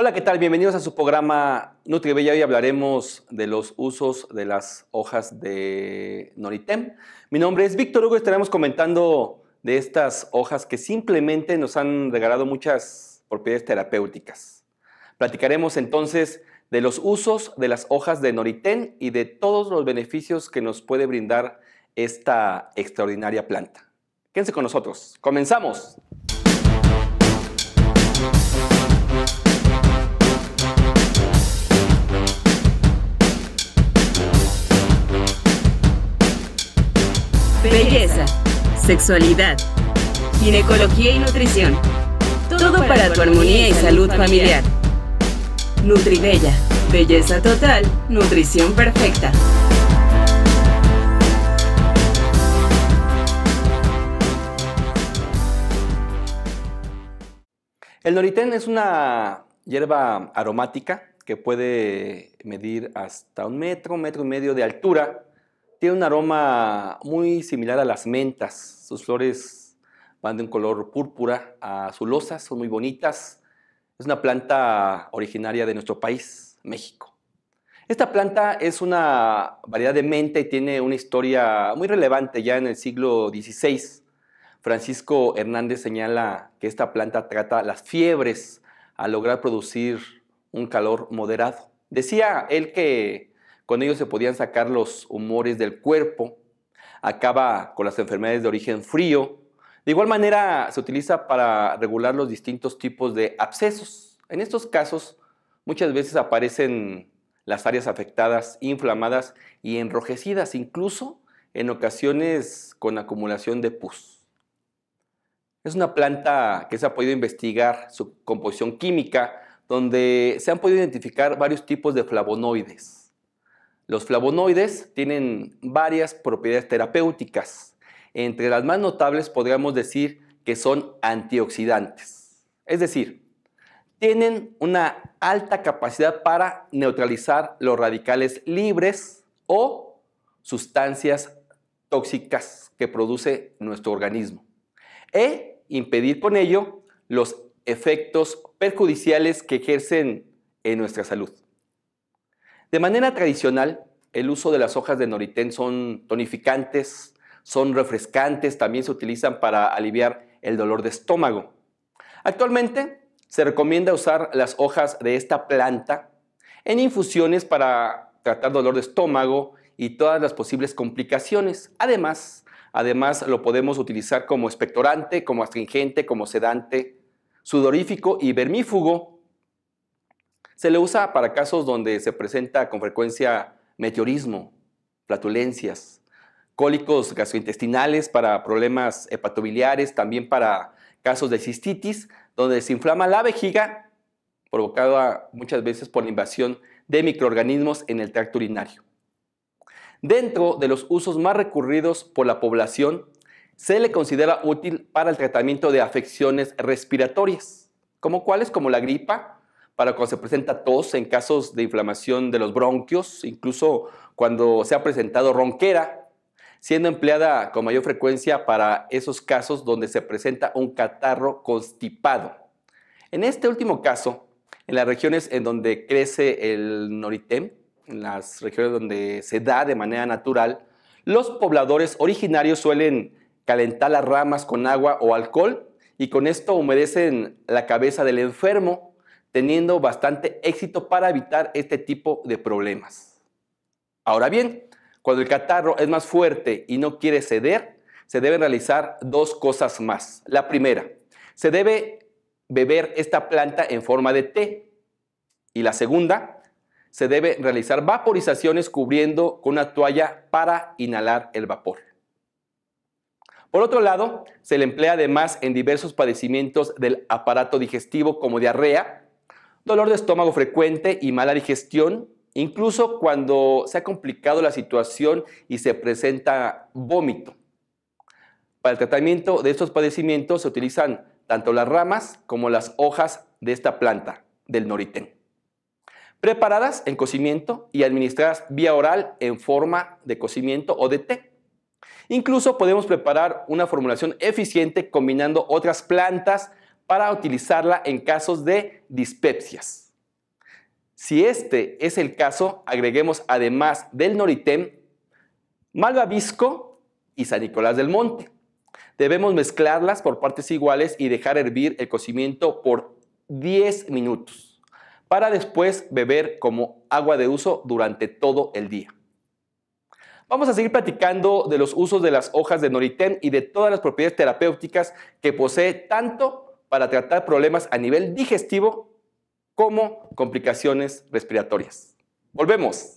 Hola, ¿qué tal? Bienvenidos a su programa NutriBella. Hoy hablaremos de los usos de las hojas de Noritem. Mi nombre es Víctor Hugo y estaremos comentando de estas hojas que simplemente nos han regalado muchas propiedades terapéuticas. Platicaremos entonces de los usos de las hojas de Noritem y de todos los beneficios que nos puede brindar esta extraordinaria planta. Quédense con nosotros. ¡Comenzamos! Belleza, sexualidad, ginecología y nutrición. Todo para tu armonía y salud familiar. Nutribella, belleza total, nutrición perfecta. El noritén es una hierba aromática que puede medir hasta un metro, metro y medio de altura tiene un aroma muy similar a las mentas. Sus flores van de un color púrpura a azulosas, son muy bonitas. Es una planta originaria de nuestro país, México. Esta planta es una variedad de menta y tiene una historia muy relevante ya en el siglo XVI. Francisco Hernández señala que esta planta trata las fiebres al lograr producir un calor moderado. Decía él que con ellos se podían sacar los humores del cuerpo, acaba con las enfermedades de origen frío. De igual manera se utiliza para regular los distintos tipos de abscesos. En estos casos muchas veces aparecen las áreas afectadas, inflamadas y enrojecidas, incluso en ocasiones con acumulación de pus. Es una planta que se ha podido investigar su composición química, donde se han podido identificar varios tipos de flavonoides. Los flavonoides tienen varias propiedades terapéuticas. Entre las más notables podríamos decir que son antioxidantes. Es decir, tienen una alta capacidad para neutralizar los radicales libres o sustancias tóxicas que produce nuestro organismo e impedir con ello los efectos perjudiciales que ejercen en nuestra salud. De manera tradicional, el uso de las hojas de noritén son tonificantes, son refrescantes, también se utilizan para aliviar el dolor de estómago. Actualmente se recomienda usar las hojas de esta planta en infusiones para tratar dolor de estómago y todas las posibles complicaciones. Además, además lo podemos utilizar como expectorante, como astringente, como sedante, sudorífico y vermífugo se le usa para casos donde se presenta con frecuencia meteorismo, flatulencias, cólicos gastrointestinales para problemas hepatobiliares, también para casos de cistitis, donde se inflama la vejiga, provocada muchas veces por la invasión de microorganismos en el tracto urinario. Dentro de los usos más recurridos por la población, se le considera útil para el tratamiento de afecciones respiratorias, como cuáles como la gripa, para cuando se presenta tos en casos de inflamación de los bronquios, incluso cuando se ha presentado ronquera, siendo empleada con mayor frecuencia para esos casos donde se presenta un catarro constipado. En este último caso, en las regiones en donde crece el noritem, en las regiones donde se da de manera natural, los pobladores originarios suelen calentar las ramas con agua o alcohol y con esto humedecen la cabeza del enfermo teniendo bastante éxito para evitar este tipo de problemas. Ahora bien, cuando el catarro es más fuerte y no quiere ceder, se deben realizar dos cosas más. La primera, se debe beber esta planta en forma de té. Y la segunda, se debe realizar vaporizaciones cubriendo con una toalla para inhalar el vapor. Por otro lado, se le emplea además en diversos padecimientos del aparato digestivo como diarrea, dolor de estómago frecuente y mala digestión, incluso cuando se ha complicado la situación y se presenta vómito. Para el tratamiento de estos padecimientos se utilizan tanto las ramas como las hojas de esta planta del noritén, preparadas en cocimiento y administradas vía oral en forma de cocimiento o de té. Incluso podemos preparar una formulación eficiente combinando otras plantas para utilizarla en casos de dispepsias. Si este es el caso, agreguemos además del Noritem, Malvavisco y San Nicolás del Monte. Debemos mezclarlas por partes iguales y dejar hervir el cocimiento por 10 minutos, para después beber como agua de uso durante todo el día. Vamos a seguir platicando de los usos de las hojas de Noritem y de todas las propiedades terapéuticas que posee tanto para tratar problemas a nivel digestivo como complicaciones respiratorias. Volvemos.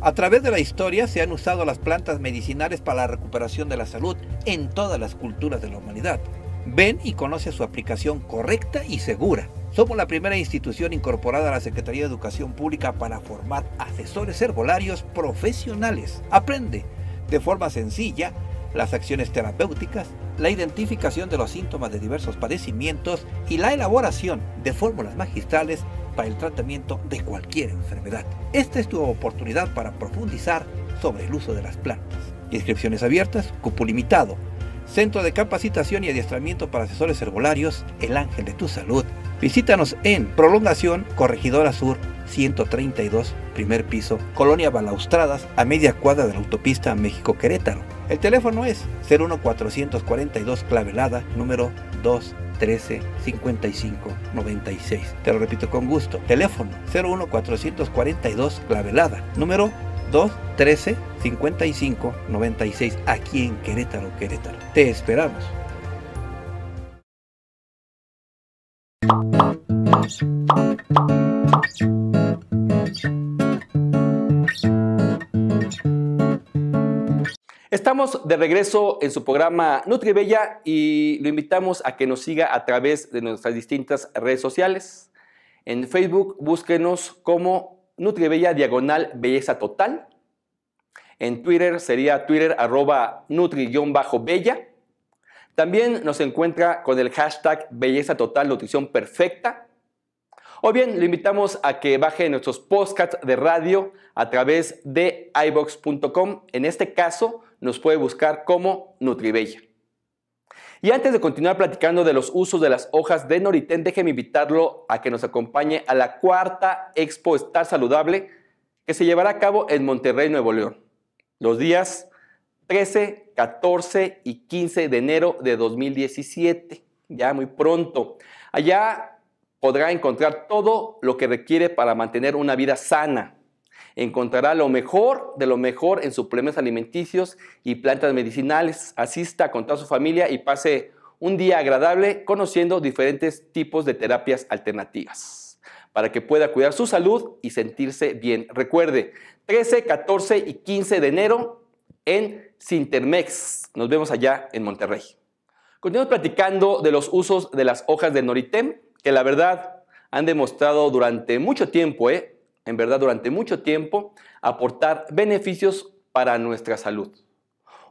A través de la historia se han usado las plantas medicinales para la recuperación de la salud en todas las culturas de la humanidad. Ven y conoce su aplicación correcta y segura. Somos la primera institución incorporada a la Secretaría de Educación Pública para formar asesores herbolarios profesionales. Aprende de forma sencilla las acciones terapéuticas, la identificación de los síntomas de diversos padecimientos y la elaboración de fórmulas magistrales para el tratamiento de cualquier enfermedad. Esta es tu oportunidad para profundizar sobre el uso de las plantas. Inscripciones abiertas, cupo limitado. Centro de Capacitación y Adiestramiento para Asesores Herbolarios, El Ángel de tu Salud, Visítanos en Prolongación Corregidora Sur 132, primer piso, Colonia Balaustradas, a media cuadra de la autopista México-Querétaro. El teléfono es 01442 Clavelada, número 2. 13 Te lo repito con gusto. Teléfono 01442 Clavelada. Número 2 13 Aquí en Querétaro, Querétaro. Te esperamos. Estamos de regreso en su programa NutriBella y lo invitamos a que nos siga a través de nuestras distintas redes sociales. En Facebook búsquenos como NutriBella diagonal belleza total. En Twitter sería Twitter arroba Nutri-bella. También nos encuentra con el hashtag Belleza Total Nutrición Perfecta. O bien, le invitamos a que baje nuestros podcasts de radio a través de ibox.com. En este caso, nos puede buscar como Nutribella. Y antes de continuar platicando de los usos de las hojas de Noritén, déjeme invitarlo a que nos acompañe a la cuarta Expo Estar Saludable que se llevará a cabo en Monterrey, Nuevo León, los días 13, 14 y 15 de enero de 2017, ya muy pronto. Allá podrá encontrar todo lo que requiere para mantener una vida sana. Encontrará lo mejor de lo mejor en suplementos alimenticios y plantas medicinales. Asista con toda su familia y pase un día agradable conociendo diferentes tipos de terapias alternativas para que pueda cuidar su salud y sentirse bien. Recuerde, 13, 14 y 15 de enero en Sintermex. Nos vemos allá en Monterrey. Continuamos platicando de los usos de las hojas de Noritem, que la verdad han demostrado durante mucho tiempo, ¿eh? en verdad durante mucho tiempo, aportar beneficios para nuestra salud.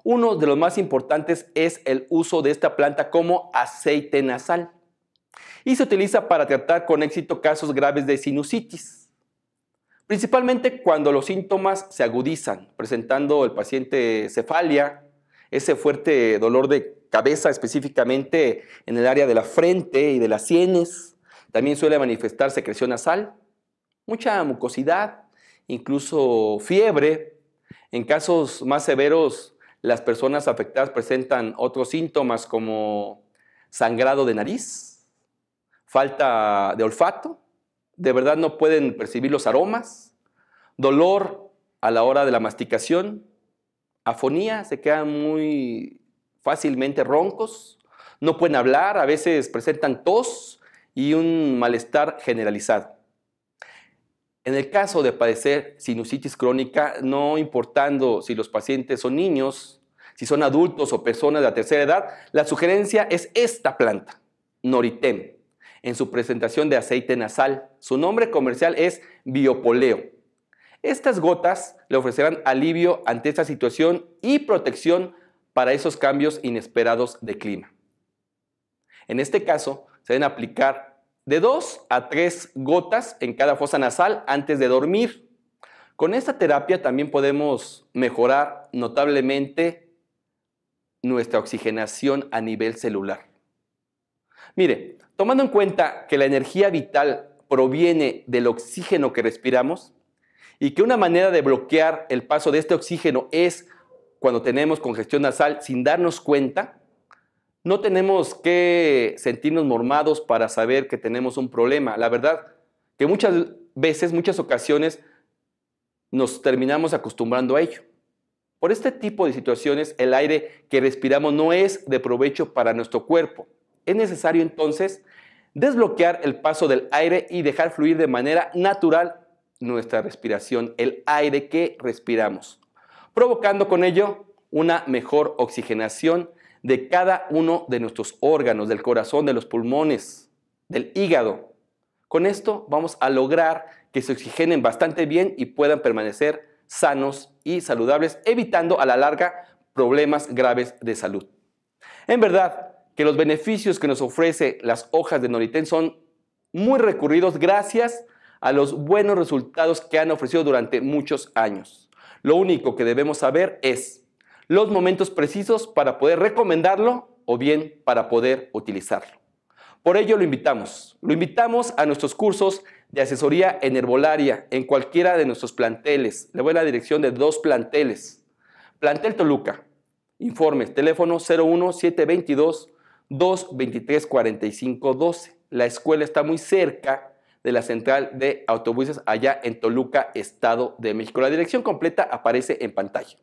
Uno de los más importantes es el uso de esta planta como aceite nasal y se utiliza para tratar con éxito casos graves de sinusitis. Principalmente cuando los síntomas se agudizan, presentando el paciente cefalia, ese fuerte dolor de cabeza específicamente en el área de la frente y de las sienes. También suele manifestar secreción nasal, mucha mucosidad, incluso fiebre. En casos más severos, las personas afectadas presentan otros síntomas como sangrado de nariz, falta de olfato, de verdad no pueden percibir los aromas, dolor a la hora de la masticación, afonía, se quedan muy fácilmente roncos, no pueden hablar, a veces presentan tos y un malestar generalizado. En el caso de padecer sinusitis crónica, no importando si los pacientes son niños, si son adultos o personas de la tercera edad, la sugerencia es esta planta, Noritem en su presentación de aceite nasal. Su nombre comercial es biopoleo. Estas gotas le ofrecerán alivio ante esta situación y protección para esos cambios inesperados de clima. En este caso, se deben aplicar de dos a tres gotas en cada fosa nasal antes de dormir. Con esta terapia también podemos mejorar notablemente nuestra oxigenación a nivel celular. Mire, tomando en cuenta que la energía vital proviene del oxígeno que respiramos y que una manera de bloquear el paso de este oxígeno es cuando tenemos congestión nasal sin darnos cuenta, no tenemos que sentirnos mormados para saber que tenemos un problema. La verdad que muchas veces, muchas ocasiones, nos terminamos acostumbrando a ello. Por este tipo de situaciones, el aire que respiramos no es de provecho para nuestro cuerpo. Es necesario entonces desbloquear el paso del aire y dejar fluir de manera natural nuestra respiración, el aire que respiramos, provocando con ello una mejor oxigenación de cada uno de nuestros órganos, del corazón, de los pulmones, del hígado. Con esto vamos a lograr que se oxigenen bastante bien y puedan permanecer sanos y saludables, evitando a la larga problemas graves de salud. En verdad, que los beneficios que nos ofrece las hojas de Noritén son muy recurridos gracias a los buenos resultados que han ofrecido durante muchos años. Lo único que debemos saber es los momentos precisos para poder recomendarlo o bien para poder utilizarlo. Por ello lo invitamos. Lo invitamos a nuestros cursos de asesoría en herbolaria en cualquiera de nuestros planteles. Le voy a la dirección de dos planteles. Plantel Toluca. Informes, teléfono 01722 223-4512. La escuela está muy cerca de la central de autobuses allá en Toluca, Estado de México. La dirección completa aparece en pantalla.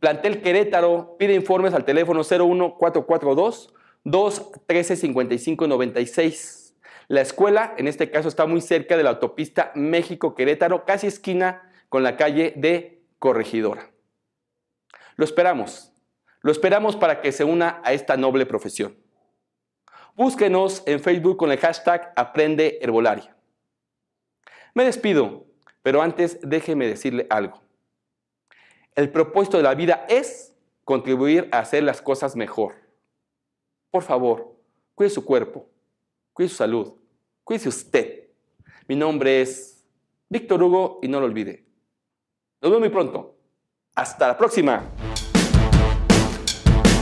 Plantel Querétaro pide informes al teléfono 01442 213 5596. La escuela, en este caso, está muy cerca de la autopista México-Querétaro, casi esquina con la calle de Corregidora. Lo esperamos. Lo esperamos para que se una a esta noble profesión. Búsquenos en Facebook con el hashtag Aprende Herbolaria. Me despido, pero antes déjeme decirle algo. El propósito de la vida es contribuir a hacer las cosas mejor. Por favor, cuide su cuerpo, cuide su salud, cuide usted. Mi nombre es Víctor Hugo y no lo olvide. Nos vemos muy pronto. Hasta la próxima.